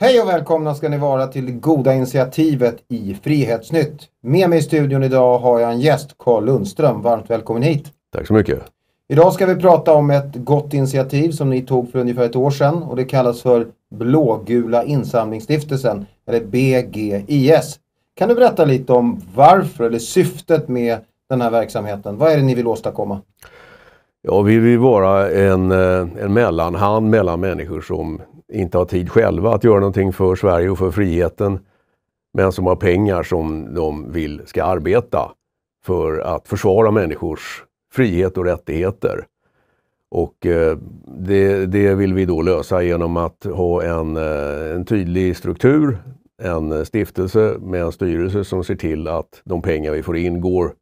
Hej och välkomna ska ni vara till det goda initiativet i Frihetsnytt. Med mig i studion idag har jag en gäst, Carl Lundström. Varmt välkommen hit. Tack så mycket. Idag ska vi prata om ett gott initiativ som ni tog för ungefär ett år sedan och det kallas för Blågula insamlingsstiftelsen, eller BGIS. Kan du berätta lite om varför eller syftet med den här verksamheten? Vad är det ni vill åstadkomma? Ja, vi vill vara en, eh, en mellanhand mellan människor som inte har tid själva att göra någonting för Sverige och för friheten, men som har pengar som de vill ska arbeta för att försvara människors frihet och rättigheter. Och eh, det, det, vill vi då lösa genom att ha en, eh, en tydlig struktur, en stiftelse med en styrelse som ser till att de pengar vi får in går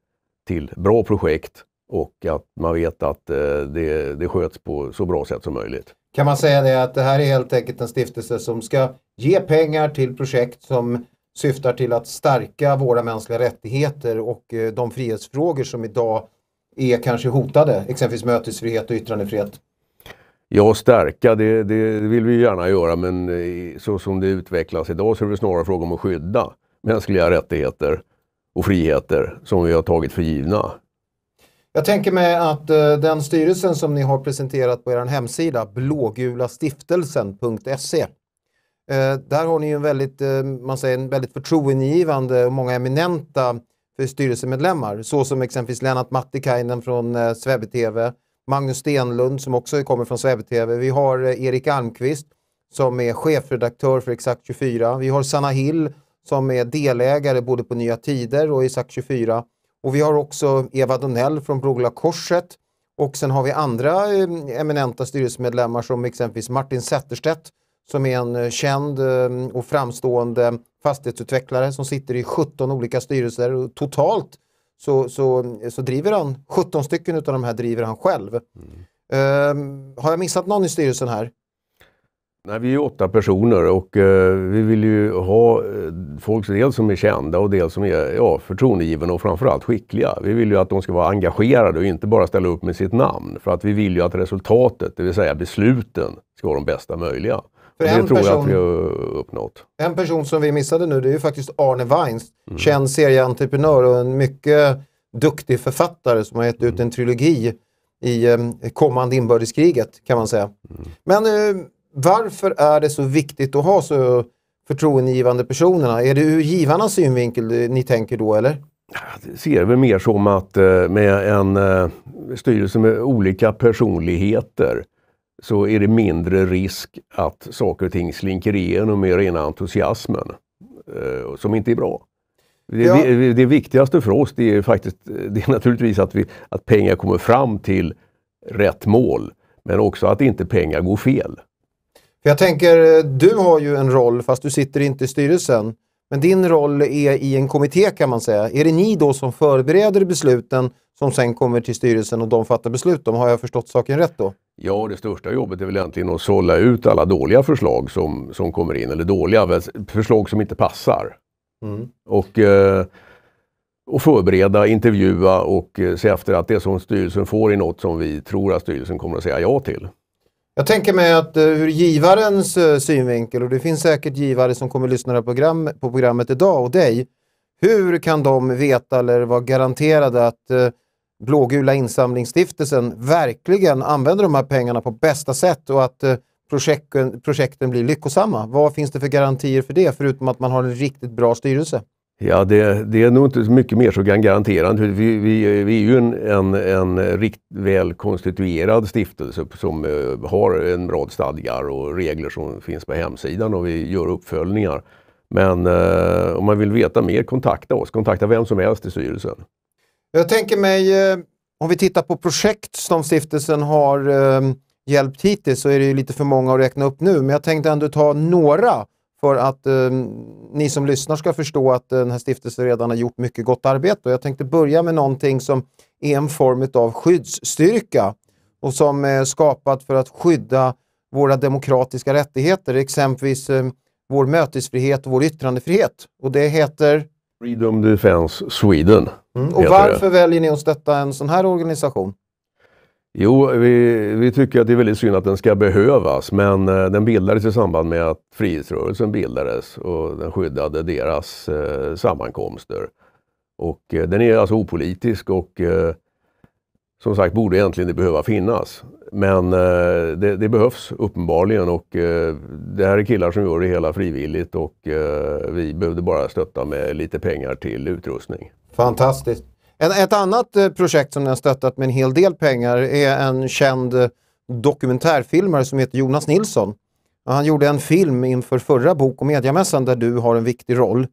till bra projekt och att man vet att eh, det, det sköts på så bra sätt som möjligt kan man säga det att det här är helt enkelt en stiftelse som ska ge pengar till projekt som syftar till att stärka våra mänskliga rättigheter och eh, de frihetsfrågor som idag är kanske hotade, exempelvis mötesfrihet och yttrandefrihet? Ja, stärka det, det vill vi gärna göra men eh, så som det utvecklas idag så är det snarare fråga om att skydda mänskliga rättigheter och friheter som vi har tagit för givna. Jag tänker mig att eh, den styrelsen som ni har presenterat på er hemsida, blågulastiftelsen.se, eh, där har ni en väldigt, eh, man säger, en väldigt förtroendeingivande och många eminenta styrelsemedlemmar, såsom exempelvis Lennart Mattikainen från Svebbe-TV, Magnus Stenlund som också kommer från Svebbe-TV. Vi har Erik Almqvist som är chefredaktör för Exakt 24. Vi har Sanna Hill som är delägare både på Nya Tider och Exakt 24. Och vi har också Eva Donell från Brola Korset. Och sen har vi andra eh, eminenta styrelsemedlemmar som exempelvis Martin Zetterstedt som är en eh, känd eh, och framstående fastighetsutvecklare som sitter i 17 olika styrelser. och Totalt så, så, så driver han 17 stycken av de här driver han själv. Mm. Um, har jag missat någon i styrelsen här? Nej, vi är åtta personer och eh, vi vill ju ha eh, folk dels som är kända och dels som är ja, förtroendegivna och framförallt skickliga. Vi vill ju att de ska vara engagerade och inte bara ställa upp med sitt namn. För att vi vill ju att resultatet, det vill säga besluten, ska vara de bästa möjliga. För en det tror person, jag att vi har uppnått. En person som vi missade nu, det är ju faktiskt Arne Weins. Mm. Känd serieentreprenör och en mycket duktig författare som har gett ut mm. en trilogi i eh, kommande inbördeskriget, kan man säga. Mm. Men eh, varför är det så viktigt att ha så förtroendegivande personerna? Är det ur givarnas synvinkel ni tänker då, eller? Det ser vi mer som att eh, med en eh, styrelse med olika personligheter så är det mindre risk att saker och ting slinker igenom i rena entusiasmen, eh, som inte är bra. Det, ja. det, det, viktigaste för oss det är faktiskt det är naturligtvis att, vi, att pengar kommer fram till rätt mål, men också att inte pengar går fel jag tänker, du har ju en roll fast du sitter inte i styrelsen. Men din roll är i en kommitté kan man säga. Är det ni då som förbereder besluten som sen kommer till styrelsen och de fattar beslut om? Har jag förstått saken rätt då? Ja, det största jobbet är väl egentligen att sålla ut alla dåliga förslag som, som kommer in. Eller dåliga förslag som inte passar. Mm. Och, eh, och förbereda, intervjua och eh, se efter att det som styrelsen får är något som vi tror att styrelsen kommer att säga ja till. Jag tänker mig att eh, ur givarens eh, synvinkel, och det finns säkert givare som kommer lyssna på, program, på programmet idag och dig, hur kan de veta eller vara garanterade att eh, Blågula insamlingsstiftelsen verkligen använder de här pengarna på bästa sätt och att projekten, projekten blir lyckosamma? Vad finns det för garantier för det, förutom att man har en riktigt bra styrelse? Ja, det, det, är nog inte så mycket mer som kan garantera. Vi, vi, vi är ju en, en, en rikt, väl konstituerad stiftelse som eh, har en rad stadgar och regler som finns på hemsidan och vi gör uppföljningar. Men eh, om man vill veta mer, kontakta oss. Kontakta vem som helst i styrelsen. Jag tänker mig, eh, om vi tittar på projekt som stiftelsen har eh, hjälpt hittills så är det lite för många att räkna upp nu, men jag tänkte ändå ta några för att eh, ni som lyssnar ska förstå att eh, den här stiftelsen redan har gjort mycket gott arbete. Och jag tänkte börja med någonting som är en form av skyddsstyrka och som är skapat för att skydda våra demokratiska rättigheter, exempelvis eh, vår mötesfrihet och vår yttrandefrihet. Och det heter? Freedom Defence Sweden. Mm. Och varför det. väljer ni att stötta en sån här organisation? Jo, vi, vi, tycker att det är väldigt synd att den ska behövas men eh, den bildades i samband med att frihetsrörelsen bildades och den skyddade deras eh, sammankomster. Och eh, den är alltså opolitisk och eh, som sagt borde egentligen det behöva finnas. Men eh, det, det, behövs uppenbarligen och eh, det här är killar som gör det hela frivilligt och vi behövde bara stötta med lite pengar till utrustning. Fantastiskt! Ett, ett annat eh, projekt som ni har stöttat med en hel del pengar är en känd dokumentärfilmare som heter Jonas Nilsson. Han gjorde en film inför förra Bok och mediamässan där du har en viktig roll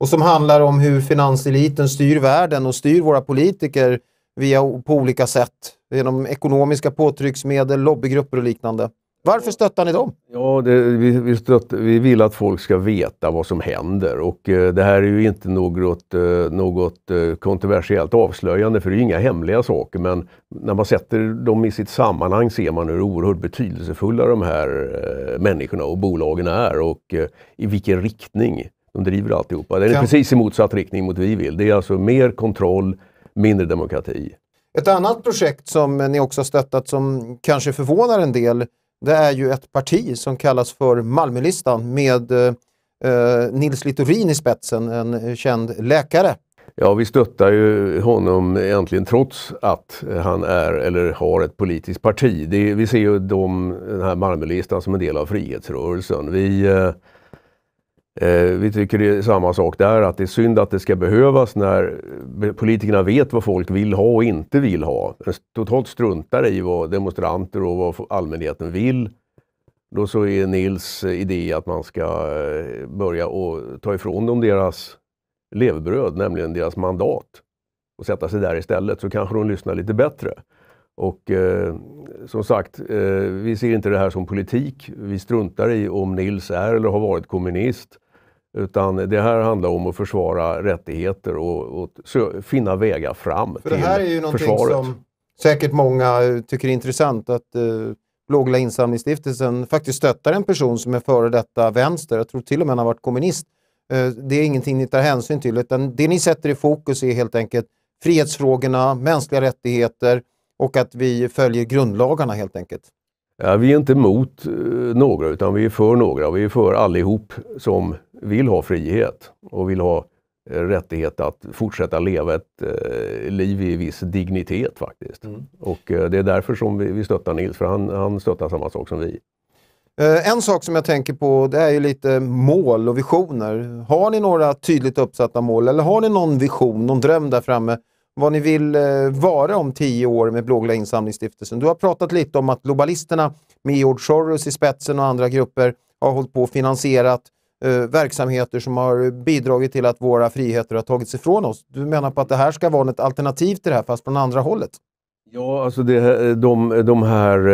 och som handlar om hur finanseliten styr världen och styr våra politiker via, på olika sätt genom ekonomiska påtrycksmedel, lobbygrupper och liknande. Varför stöttar ni dem? Ja, det, vi, vi, stött, vi vill att folk ska veta vad som händer och eh, det här är ju inte något, eh, något eh, kontroversiellt avslöjande för det är inga hemliga saker men när man sätter dem i sitt sammanhang ser man hur oerhört betydelsefulla de här eh, människorna och bolagen är och eh, i vilken riktning de driver alltihopa. Det är ja. precis i motsatt riktning mot vi vill. Det är alltså mer kontroll, mindre demokrati. Ett annat projekt som ni också har stöttat som kanske förvånar en del det är ju ett parti som kallas för Malmölistan med eh, eh, Nils Littorin i spetsen, en känd läkare. Ja, vi stöttar ju honom egentligen trots att han är eller har ett politiskt parti. Det, vi ser ju de, den här Malmölistan som en del av frihetsrörelsen. Vi eh, Eh, vi tycker det är samma sak där, att det är synd att det ska behövas när politikerna vet vad folk vill ha och inte vill ha. Totalt struntar i vad demonstranter och vad allmänheten vill. Då så är Nils eh, idé att man ska eh, börja och ta ifrån dem deras levbröd, nämligen deras mandat. Och sätta sig där istället, så kanske de lyssnar lite bättre. Och eh, som sagt, eh, vi ser inte det här som politik. Vi struntar i om Nils är eller har varit kommunist. Utan det här handlar om att försvara rättigheter och, och finna vägar fram För till försvaret. Det här är ju någonting försvaret. som säkert många eh, tycker är intressant, att eh, Blågula insamlingsstiftelsen faktiskt stöttar en person som är före detta vänster, jag tror till och med han har varit kommunist. Eh, det är ingenting ni tar hänsyn till, utan det ni sätter i fokus är helt enkelt frihetsfrågorna, mänskliga rättigheter och att vi följer grundlagarna helt enkelt. Ja, vi är inte mot eh, några, utan vi är för några. Vi är för allihop som vill ha frihet och vill ha eh, rättighet att fortsätta leva ett eh, liv i viss dignitet faktiskt. Mm. Och det är därför som vi, vi stöttar Nils, för han, han stöttar samma sak som vi. En sak som jag tänker på det är ju lite mål och visioner. Har ni några tydligt uppsatta mål eller har ni någon vision, någon dröm där framme vad ni vill eh, vara om tio år med Blågula insamlingsstiftelsen. Du har pratat lite om att globalisterna med George Soros i spetsen och andra grupper har hållit på och finansierat eh, verksamheter som har bidragit till att våra friheter har tagits ifrån oss. Du menar på att det här ska vara ett alternativ till det här, fast från andra hållet? Ja, alltså det, de, de här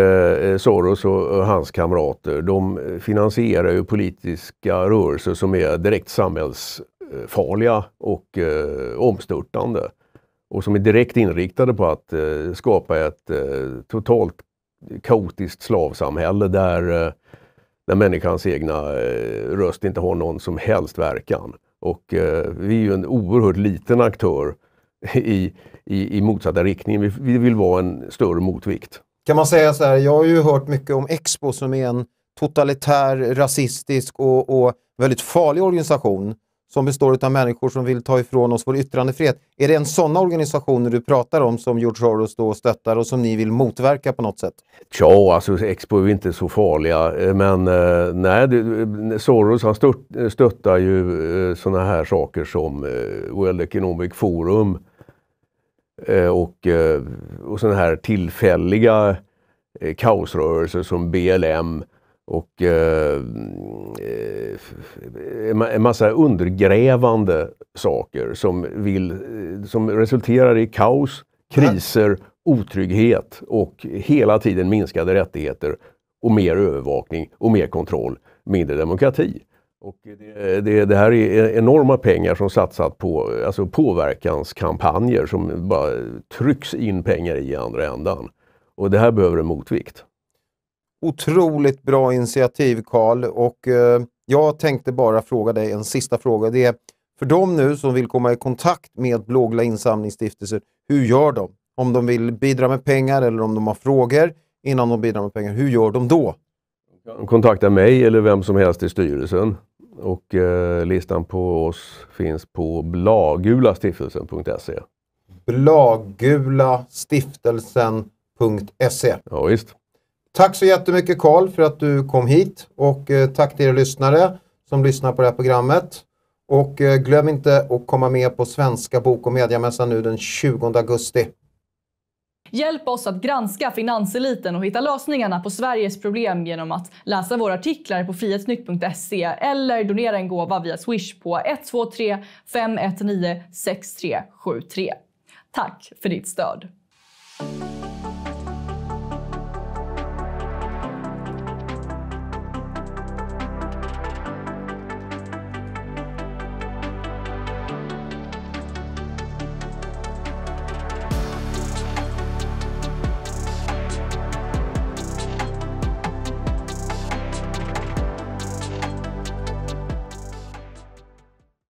eh, Soros och hans kamrater, de finansierar ju politiska rörelser som är direkt samhällsfarliga och eh, omstörtande och som är direkt inriktade på att eh, skapa ett eh, totalt kaotiskt slavsamhälle där, eh, där människans egna eh, röst inte har någon som helst verkan. Och eh, vi är ju en oerhört liten aktör i, i, i motsatta riktningen. Vi, vi, vill vara en större motvikt. Kan man säga så här, jag har ju hört mycket om Expo som är en totalitär, rasistisk och, och väldigt farlig organisation som består av människor som vill ta ifrån oss vår yttrandefrihet. Är det en sådana organisationer du pratar om som George Soros då stöttar och som ni vill motverka på något sätt? Ja, alltså Expo är inte så farliga, eh, men eh, nej, eh, Soros han stört, stöttar ju sådana här saker som World Economic Forum och, och sådana här tillfälliga kaosrörelser som BLM och eh, eh en massa undergrävande saker som, vill, eh, som resulterar i kaos, kriser, otrygghet och hela tiden minskade rättigheter och mer övervakning och mer kontroll, mindre demokrati. Och det, det, det, här är enorma pengar som satsat på alltså påverkanskampanjer som bara trycks in pengar i andra ändan. Och det här behöver en motvikt. Otroligt bra initiativ Karl och eh, jag tänkte bara fråga dig en sista fråga. Det är för de nu som vill komma i kontakt med Blågula insamlingsstiftelser, hur gör de? Om de vill bidra med pengar eller om de har frågor innan de bidrar med pengar, hur gör de då? Kontakta mig eller vem som helst i styrelsen. Och eh, listan på oss finns på blagulastiftelsen.se. Blagulastiftelsen.se. Ja, visst. Tack så jättemycket Karl för att du kom hit och eh, tack till er lyssnare som lyssnar på det här programmet. Och eh, glöm inte att komma med på Svenska Bok och Mediamässan nu den 20 augusti. Hjälp oss att granska finanseliten och hitta lösningarna på Sveriges problem genom att läsa våra artiklar på frihetsnytt.se eller donera en gåva via Swish på 123 519 6373. Tack för ditt stöd!